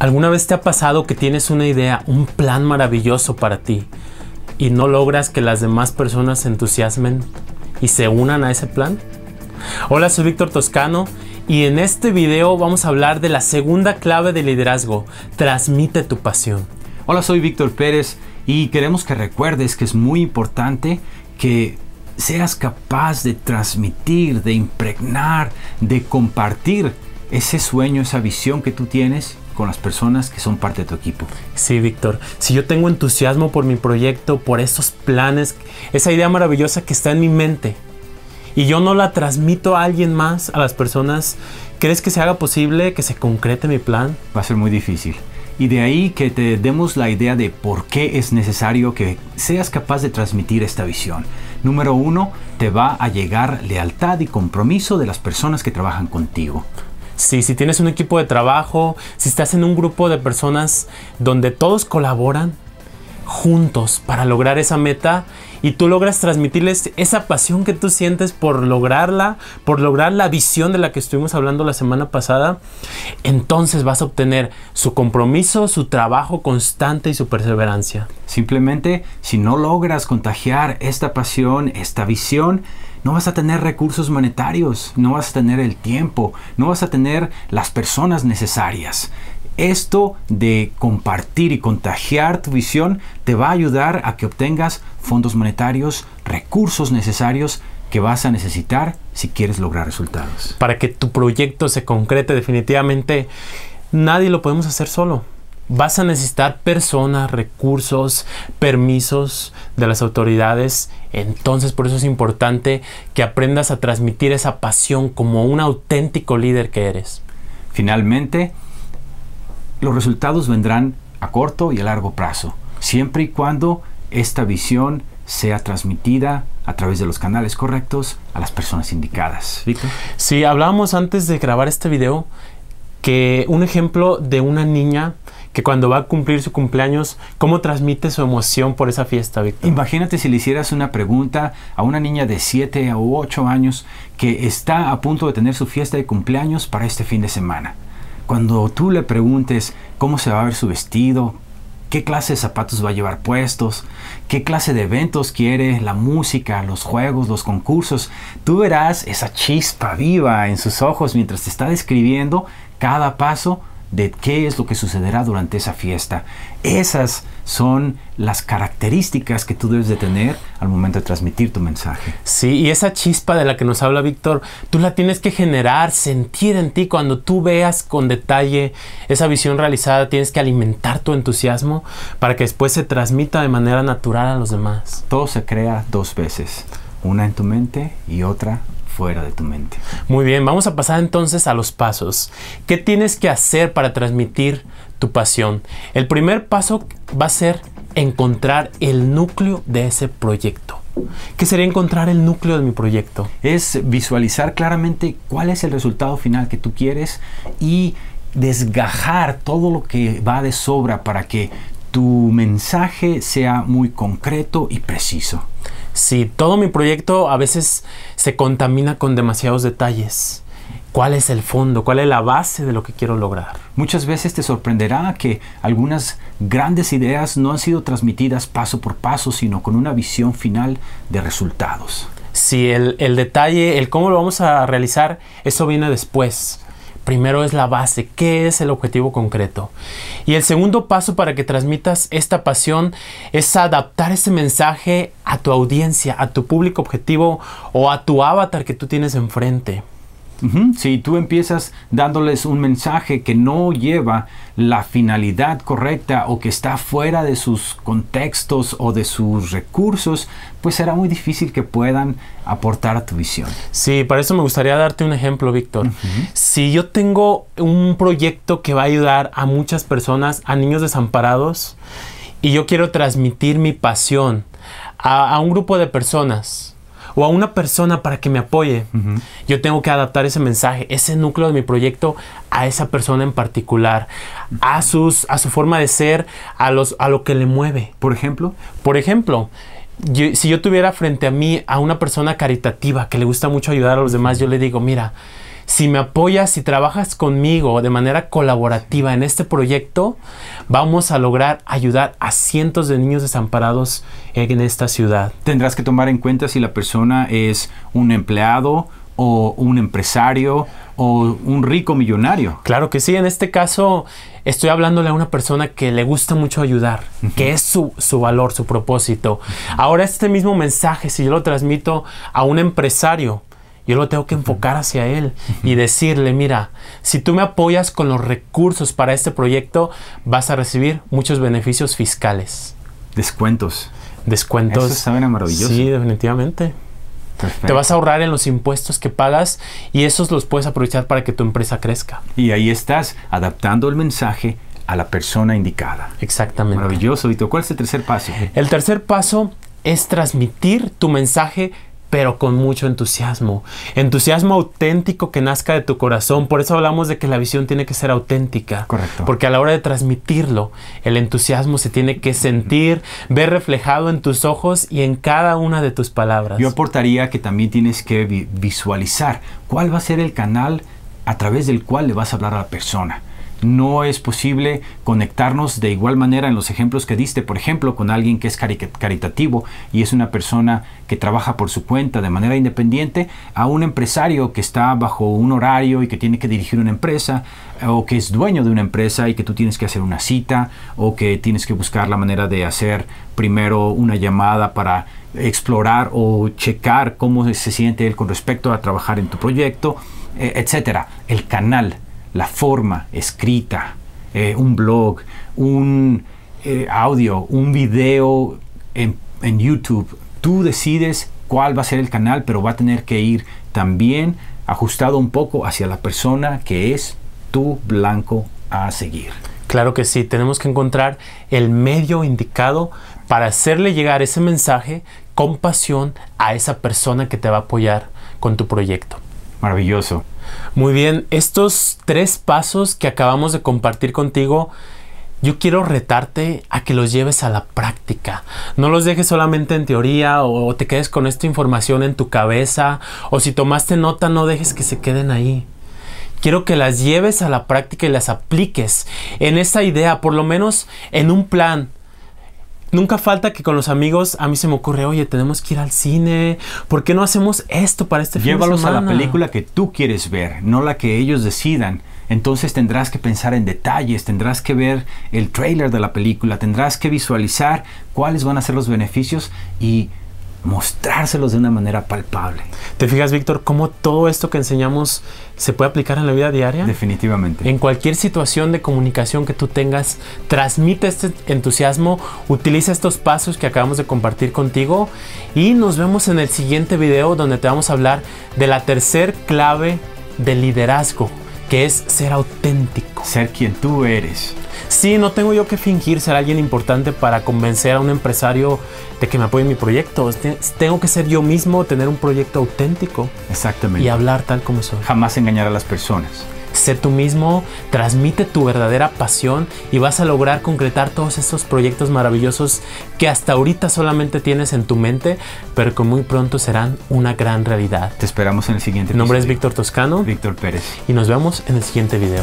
¿Alguna vez te ha pasado que tienes una idea, un plan maravilloso para ti y no logras que las demás personas se entusiasmen y se unan a ese plan? Hola, soy Víctor Toscano y en este video vamos a hablar de la segunda clave de liderazgo, transmite tu pasión. Hola, soy Víctor Pérez y queremos que recuerdes que es muy importante que seas capaz de transmitir, de impregnar, de compartir ese sueño, esa visión que tú tienes con las personas que son parte de tu equipo. Sí, Víctor. Si yo tengo entusiasmo por mi proyecto, por esos planes, esa idea maravillosa que está en mi mente, y yo no la transmito a alguien más, a las personas, ¿crees que se haga posible que se concrete mi plan? Va a ser muy difícil. Y de ahí que te demos la idea de por qué es necesario que seas capaz de transmitir esta visión. Número uno, te va a llegar lealtad y compromiso de las personas que trabajan contigo si, tienes un equipo de trabajo, si estás en un grupo de personas donde todos colaboran juntos para lograr esa meta y tú logras transmitirles esa pasión que tú sientes por lograrla, por lograr la visión de la que estuvimos hablando la semana pasada, entonces vas a obtener su compromiso, su trabajo constante y su perseverancia. Simplemente, si no logras contagiar esta pasión, esta visión, no vas a tener recursos monetarios, no vas a tener el tiempo, no vas a tener las personas necesarias. Esto de compartir y contagiar tu visión te va a ayudar a que obtengas fondos monetarios, recursos necesarios que vas a necesitar si quieres lograr resultados. Para que tu proyecto se concrete definitivamente, nadie lo podemos hacer solo vas a necesitar personas, recursos, permisos de las autoridades. Entonces por eso es importante que aprendas a transmitir esa pasión como un auténtico líder que eres. Finalmente, los resultados vendrán a corto y a largo plazo, siempre y cuando esta visión sea transmitida a través de los canales correctos a las personas indicadas. Víctor. Sí, hablábamos antes de grabar este video que un ejemplo de una niña que cuando va a cumplir su cumpleaños, ¿cómo transmite su emoción por esa fiesta, Víctor? Imagínate si le hicieras una pregunta a una niña de 7 o 8 años que está a punto de tener su fiesta de cumpleaños para este fin de semana. Cuando tú le preguntes cómo se va a ver su vestido, qué clase de zapatos va a llevar puestos, qué clase de eventos quiere, la música, los juegos, los concursos. Tú verás esa chispa viva en sus ojos mientras te está describiendo cada paso de qué es lo que sucederá durante esa fiesta. Esas son las características que tú debes de tener al momento de transmitir tu mensaje. Sí, y esa chispa de la que nos habla Víctor, tú la tienes que generar, sentir en ti cuando tú veas con detalle esa visión realizada, tienes que alimentar tu entusiasmo para que después se transmita de manera natural a los demás. Todo se crea dos veces, una en tu mente y otra fuera de tu mente. Muy bien, vamos a pasar entonces a los pasos. ¿Qué tienes que hacer para transmitir tu pasión? El primer paso va a ser encontrar el núcleo de ese proyecto. ¿Qué sería encontrar el núcleo de mi proyecto? Es visualizar claramente cuál es el resultado final que tú quieres y desgajar todo lo que va de sobra para que tu mensaje sea muy concreto y preciso si todo mi proyecto a veces se contamina con demasiados detalles? ¿Cuál es el fondo? ¿Cuál es la base de lo que quiero lograr? Muchas veces te sorprenderá que algunas grandes ideas no han sido transmitidas paso por paso, sino con una visión final de resultados. Si el, detalle, el cómo lo vamos a realizar, eso viene después. Primero es la base, ¿qué es el objetivo concreto? Y el segundo paso para que transmitas esta pasión es adaptar ese mensaje a tu audiencia, a tu público objetivo o a tu avatar que tú tienes enfrente. Si tú empiezas dándoles un mensaje que no lleva la finalidad correcta o que está fuera de sus contextos o de sus recursos, pues será muy difícil que puedan aportar a tu visión. Sí, para eso me gustaría darte un ejemplo, Víctor. Si yo tengo un proyecto que va a ayudar a muchas personas, a niños desamparados, y yo quiero transmitir mi pasión a un grupo de personas, o a una persona para que me apoye, yo tengo que adaptar ese mensaje, ese núcleo de mi proyecto a esa persona en particular, a, sus, a su forma de ser, a, los, a lo que le mueve. Por ejemplo. Por ejemplo, si yo tuviera frente a mí a una persona caritativa que le gusta mucho ayudar a los demás, yo le digo, mira, si me apoyas y trabajas conmigo de manera colaborativa en este proyecto, vamos a lograr ayudar a cientos de niños desamparados en esta ciudad. Tendrás que tomar en cuenta si la persona es un empleado, o un empresario o un rico millonario. Claro que sí, en este caso estoy hablándole a una persona que le gusta mucho ayudar, que es su, valor, su propósito. Ahora este mismo mensaje, si yo lo transmito a un empresario, yo lo tengo que enfocar hacia él y decirle, mira, si tú me apoyas con los recursos para este proyecto, vas a recibir muchos beneficios fiscales. Descuentos. Descuentos. Eso está maravilloso. Sí, definitivamente. Te vas a ahorrar en los impuestos que pagas y esos los puedes aprovechar para que tu empresa crezca. Y ahí estás, adaptando el mensaje a la persona indicada. Exactamente. Maravilloso, Vito. ¿Cuál es el tercer paso? El tercer paso es transmitir tu mensaje pero con mucho entusiasmo. Entusiasmo auténtico que nazca de tu corazón. Por eso hablamos de que la visión tiene que ser auténtica. Porque a la hora de transmitirlo, el entusiasmo se tiene que sentir, ver reflejado en tus ojos y en cada una de tus palabras. Yo aportaría que también tienes que visualizar cuál va a ser el canal a través del cual le vas a hablar a la persona no es posible conectarnos de igual manera en los ejemplos que diste, por ejemplo, con alguien que es caritativo y es una persona que trabaja por su cuenta de manera independiente, a un empresario que está bajo un horario y que tiene que dirigir una empresa, o que es dueño de una empresa y que tú tienes que hacer una cita, o que tienes que buscar la manera de hacer primero una llamada para explorar o checar cómo se siente él con respecto a trabajar en tu proyecto, e-, etcétera. El canal la forma escrita, eh, un blog, un eh, audio, un video en, en YouTube. Tú decides cuál va a ser el canal, pero va a tener que ir también ajustado un poco hacia la persona que es tu blanco a seguir. Claro que sí, tenemos que encontrar el medio indicado para hacerle llegar ese mensaje con pasión a esa persona que te va a apoyar con tu proyecto. Maravilloso. Muy bien, estos tres pasos que acabamos de compartir contigo, yo quiero retarte a que los lleves a la práctica. No los dejes solamente en teoría o te quedes con esta información en tu cabeza o si tomaste nota no dejes que se queden ahí. Quiero que las lleves a la práctica y las apliques en esta idea, por lo menos en un plan, Nunca falta que con los amigos a mí se me ocurre, oye, tenemos que ir al cine, ¿por qué no hacemos esto para este fin de semana? Llévalos a la película que tú quieres ver, no la que ellos decidan. Entonces tendrás que pensar en detalles, tendrás que ver el trailer de la película, tendrás que visualizar cuáles van a ser los beneficios y mostrárselos de una manera palpable. ¿Te fijas, Víctor, cómo todo esto que enseñamos se puede aplicar en la vida diaria? Definitivamente. En cualquier situación de comunicación que tú tengas, transmite este entusiasmo, utiliza estos pasos que acabamos de compartir contigo y nos vemos en el siguiente video donde te vamos a hablar de la tercer clave del liderazgo, que es ser auténtico. Ser quien tú eres. Sí, no tengo yo que fingir ser alguien importante para convencer a un empresario de que me apoye en mi proyecto. Este, tengo que ser yo mismo, tener un proyecto auténtico. Exactamente. Y hablar tal como soy. Jamás engañar a las personas. Sé tú mismo, transmite tu verdadera pasión y vas a lograr concretar todos estos proyectos maravillosos que hasta ahorita solamente tienes en tu mente, pero que muy pronto serán una gran realidad. Te esperamos en el siguiente video. Mi nombre es Víctor Toscano. Víctor Pérez. Y nos vemos en el siguiente video.